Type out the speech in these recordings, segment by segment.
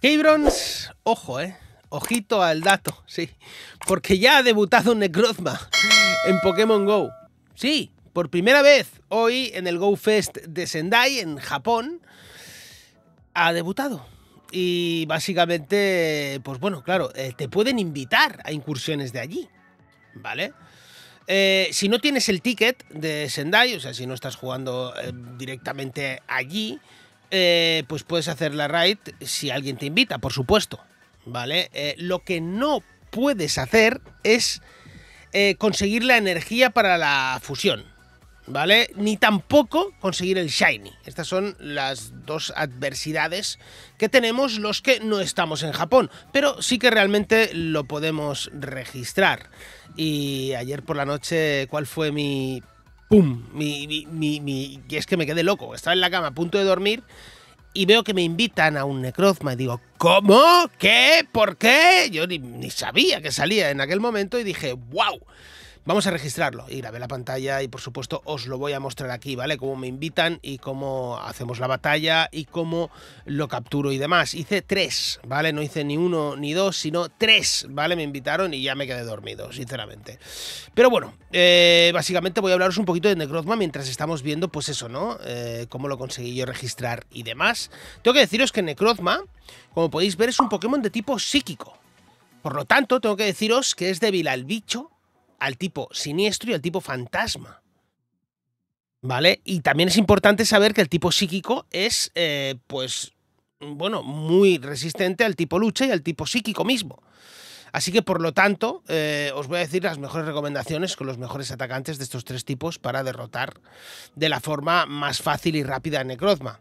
Cabrons, ojo, eh. Ojito al dato, sí. Porque ya ha debutado Necrozma en Pokémon Go. Sí, por primera vez hoy en el Go Fest de Sendai, en Japón, ha debutado. Y básicamente, pues bueno, claro, eh, te pueden invitar a incursiones de allí, ¿vale? Eh, si no tienes el ticket de Sendai, o sea, si no estás jugando eh, directamente allí, eh, pues puedes hacer la raid si alguien te invita, por supuesto. ¿Vale? Eh, lo que no puedes hacer es eh, conseguir la energía para la fusión. ¿Vale? Ni tampoco conseguir el shiny. Estas son las dos adversidades que tenemos los que no estamos en Japón. Pero sí que realmente lo podemos registrar. Y ayer por la noche, ¿cuál fue mi ¡Pum! Mi, mi, mi, y es que me quedé loco. Estaba en la cama a punto de dormir y veo que me invitan a un necrozma y digo, ¿cómo? ¿Qué? ¿Por qué? Yo ni, ni sabía que salía en aquel momento y dije, ¡wow! Vamos a registrarlo y grabé la pantalla y por supuesto os lo voy a mostrar aquí, ¿vale? Cómo me invitan y cómo hacemos la batalla y cómo lo capturo y demás. Hice tres, ¿vale? No hice ni uno ni dos, sino tres, ¿vale? Me invitaron y ya me quedé dormido, sinceramente. Pero bueno, eh, básicamente voy a hablaros un poquito de Necrozma mientras estamos viendo, pues eso, ¿no? Eh, cómo lo conseguí yo registrar y demás. Tengo que deciros que Necrozma, como podéis ver, es un Pokémon de tipo psíquico. Por lo tanto, tengo que deciros que es débil al bicho, al tipo siniestro y al tipo fantasma. ¿Vale? Y también es importante saber que el tipo psíquico es, eh, pues, bueno, muy resistente al tipo lucha y al tipo psíquico mismo. Así que, por lo tanto, eh, os voy a decir las mejores recomendaciones con los mejores atacantes de estos tres tipos para derrotar de la forma más fácil y rápida a Necrozma.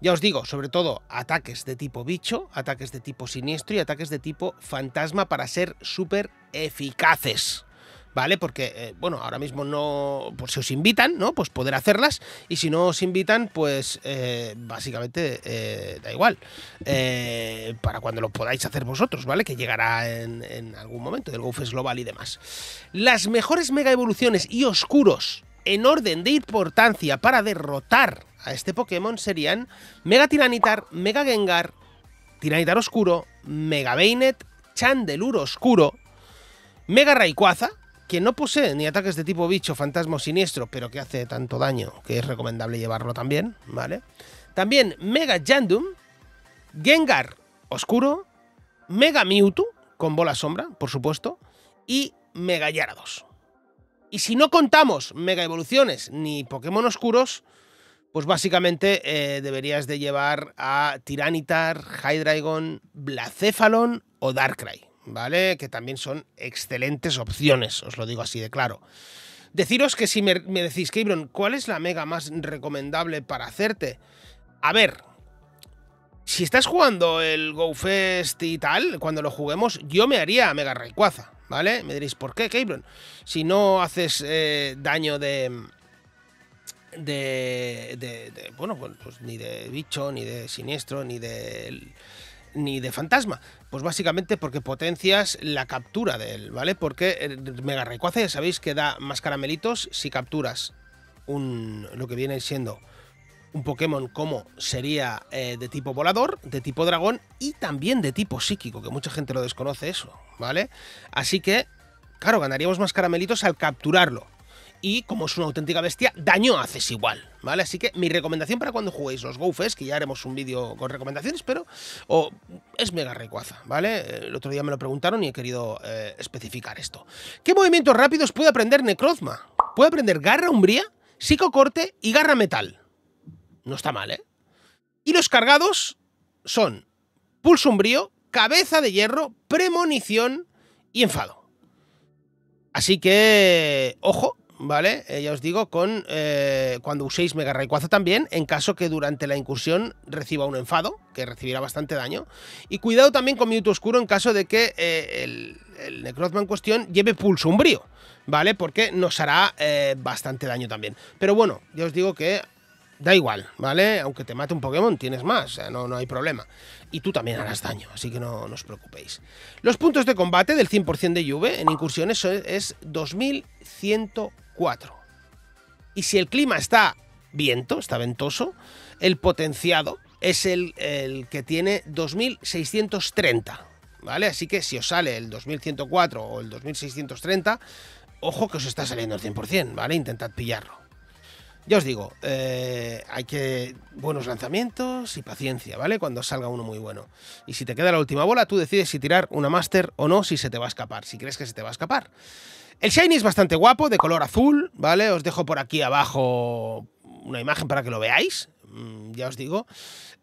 Ya os digo, sobre todo ataques de tipo bicho, ataques de tipo siniestro y ataques de tipo fantasma para ser súper eficaces. ¿vale? Porque, eh, bueno, ahora mismo no, pues si os invitan, ¿no? Pues poder hacerlas y si no os invitan, pues eh, básicamente eh, da igual. para cuando lo podáis hacer vosotros, ¿vale? Que llegará en, algún momento del es Global y demás. Las mejores mega evoluciones y oscuros en orden de importancia para derrotar a este Pokémon serían Mega Tiranitar, Mega Gengar, Tiranitar Oscuro, Mega Bainet, Chandelure Oscuro, Mega Rayquaza, que no posee ni ataques de tipo bicho, fantasma o siniestro, pero que hace tanto daño que es recomendable llevarlo también, ¿vale? También Mega Jandum, Gengar Oscuro, Mega Mewtwo, con bola sombra, por supuesto, y Mega Yarados. Y si no contamos Mega Evoluciones ni Pokémon Oscuros, pues básicamente eh, deberías de llevar a Tiranitar, Hydreigon, Blacephalon o Darkrai. ¿vale? Que también son excelentes opciones, os lo digo así de claro. Deciros que si me, decís, Cabron, ¿cuál es la mega más recomendable para hacerte? A ver, si estás jugando el GoFest y tal, cuando lo juguemos, yo me haría mega Rayquaza, ¿vale? Me diréis, ¿por qué, Cabron? Si no haces eh, daño de, de, de, de. bueno, pues, pues ni de bicho, ni de siniestro, ni de. ni de fantasma. Pues básicamente porque potencias la captura de él, ¿vale? Porque el Mega Rayquaza ya sabéis que da más caramelitos si capturas un, lo que viene siendo un Pokémon como sería eh, de tipo volador, de tipo dragón y también de tipo psíquico, que mucha gente lo desconoce eso, ¿vale? Así que, claro, ganaríamos más caramelitos al capturarlo y como es una auténtica bestia, daño haces igual, ¿vale? Así que mi recomendación para cuando juguéis los golfes que ya haremos un vídeo con recomendaciones, pero es mega recuaza, ¿vale? El otro día me lo preguntaron y he querido eh, especificar esto. ¿Qué movimientos rápidos puede aprender Necrozma? Puede aprender Garra Umbría, Psicocorte y Garra Metal. No está mal, ¿eh? Y los cargados son Pulso Umbrío, Cabeza de Hierro, Premonición y Enfado. Así que, ojo, ¿vale? Eh, ya os digo, con eh, cuando uséis Mega Rayquaza también, en caso que durante la incursión reciba un enfado, que recibirá bastante daño. Y cuidado también con minuto Oscuro en caso de que eh, el, el Necrozma en cuestión lleve pulso umbrío, ¿vale? Porque nos hará bastante daño también. Pero bueno, ya os digo que Da igual, ¿vale? Aunque te mate un Pokémon, tienes más, no, no hay problema. Y tú también harás daño, así que no, nos os preocupéis. Los puntos de combate del 100% de lluvia en incursiones es 2104. Y si el clima está viento, está ventoso, el potenciado es el, el que tiene 2630. ¿Vale? Así que si os sale el 2104 o el 2630, ojo que os está saliendo el 100%, ¿vale? Intentad pillarlo. Ya os digo, eh, hay que buenos lanzamientos y paciencia, ¿vale? Cuando salga uno muy bueno. Y si te queda la última bola, tú decides si tirar una máster o no, si se te va a escapar, si crees que se te va a escapar. El Shiny es bastante guapo, de color azul, ¿vale? Os dejo por aquí abajo una imagen para que lo veáis. Mm, ya os digo.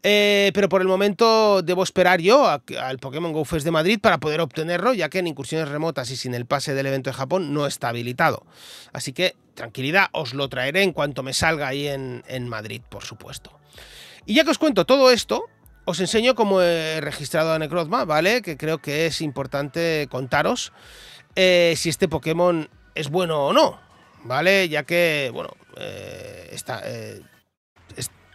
Eh, pero por el momento debo esperar yo al Pokémon Go Fest de Madrid para poder obtenerlo, ya que en incursiones remotas y sin el pase del evento de Japón no está habilitado. Así que tranquilidad, os lo traeré en cuanto me salga ahí en, Madrid, por supuesto. Y ya que os cuento todo esto, os enseño cómo he registrado a Necrozma, ¿vale? Que creo que es importante contaros eh, si este Pokémon es bueno o no, ¿vale? Ya que, bueno, eh, está,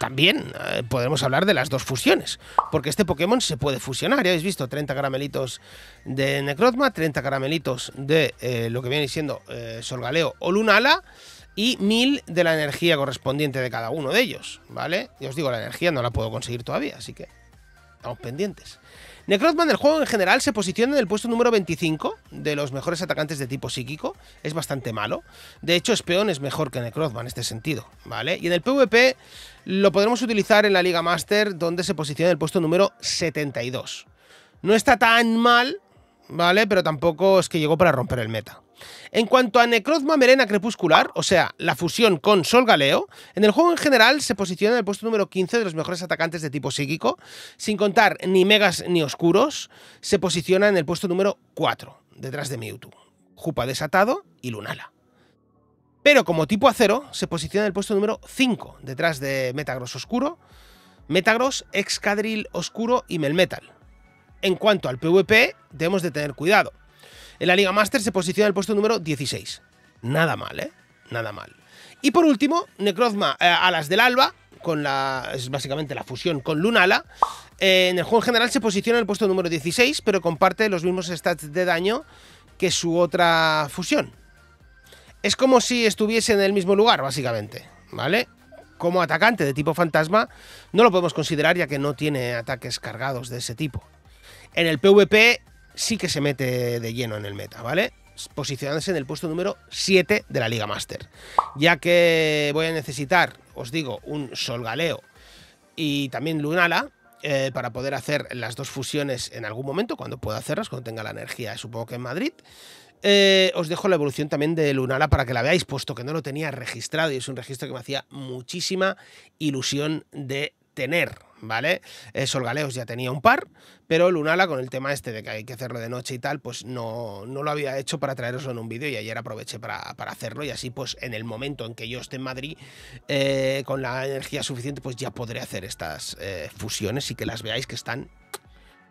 también eh, podemos podremos hablar de las dos fusiones, porque este Pokémon se puede fusionar. Ya habéis visto 30 caramelitos de Necrozma, 30 caramelitos de eh, lo que viene siendo eh, Solgaleo o Lunala y 1000 de la energía correspondiente de cada uno de ellos, ¿vale? Ya os digo, la energía no la puedo conseguir todavía, así que estamos pendientes. Necrozman, el juego en general, se posiciona en el puesto número 25 de los mejores atacantes de tipo psíquico. Es bastante malo. De hecho, Espeon es mejor que Necrozman en este sentido, ¿vale? Y en el PvP lo podremos utilizar en la Liga Master, donde se posiciona en el puesto número 72. No está tan mal, ¿vale? Pero tampoco es que llegó para romper el meta. En cuanto a Necrozma Merena Crepuscular, o sea, la fusión con Sol Galeo, en el juego en general se posiciona en el puesto número 15 de los mejores atacantes de tipo psíquico, sin contar ni megas ni oscuros, se posiciona en el puesto número 4, detrás de Mewtwo, Jupa Desatado y Lunala. Pero como tipo acero, se posiciona en el puesto número 5, detrás de Metagross Oscuro, Metagross, Excadril Oscuro y Melmetal. En cuanto al PvP, debemos de tener cuidado. En la Liga Master se posiciona en el puesto número 16. Nada mal, ¿eh? Nada mal. Y por último, Necrozma a eh, Alas del Alba, con la, es básicamente la fusión con Lunala, eh, en el juego en general se posiciona en el puesto número 16, pero comparte los mismos stats de daño que su otra fusión. Es como si estuviese en el mismo lugar, básicamente, ¿vale? Como atacante de tipo fantasma, no lo podemos considerar ya que no tiene ataques cargados de ese tipo. En el PvP sí que se mete de lleno en el meta, ¿vale? Posicionándose en el puesto número 7 de la Liga Master. Ya que voy a necesitar, os digo, un Solgaleo y también Lunala, eh, para poder hacer las dos fusiones en algún momento, cuando pueda hacerlas, cuando tenga la energía, eh, supongo que en Madrid. Eh, os dejo la evolución también de Lunala para que la veáis, puesto que no lo tenía registrado y es un registro que me hacía muchísima ilusión de tener, ¿vale? Eh, Solgaleos ya tenía un par, pero Lunala con el tema este de que hay que hacerlo de noche y tal, pues no, no lo había hecho para traeroslo en un vídeo y ayer aproveché para, hacerlo y así pues en el momento en que yo esté en Madrid eh, con la energía suficiente pues ya podré hacer estas eh, fusiones y que las veáis que están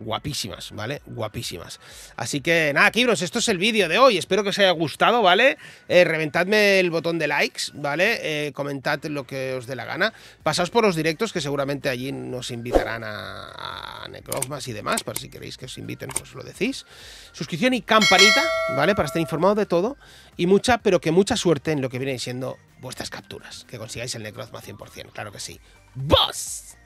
guapísimas, ¿vale? Guapísimas. Así que nada, Kibros, esto es el vídeo de hoy. Espero que os haya gustado, ¿vale? Eh, reventadme el botón de likes, ¿vale? Eh, comentad lo que os dé la gana. Pasaos por los directos, que seguramente allí nos invitarán a, Necrozmas y demás. Para si queréis que os inviten, pues lo decís. Suscripción y campanita, ¿vale? Para estar informado de todo. Y mucha, pero que mucha suerte en lo que vienen siendo vuestras capturas. Que consigáis el Necrozma 100%, claro que sí. ¡Vos!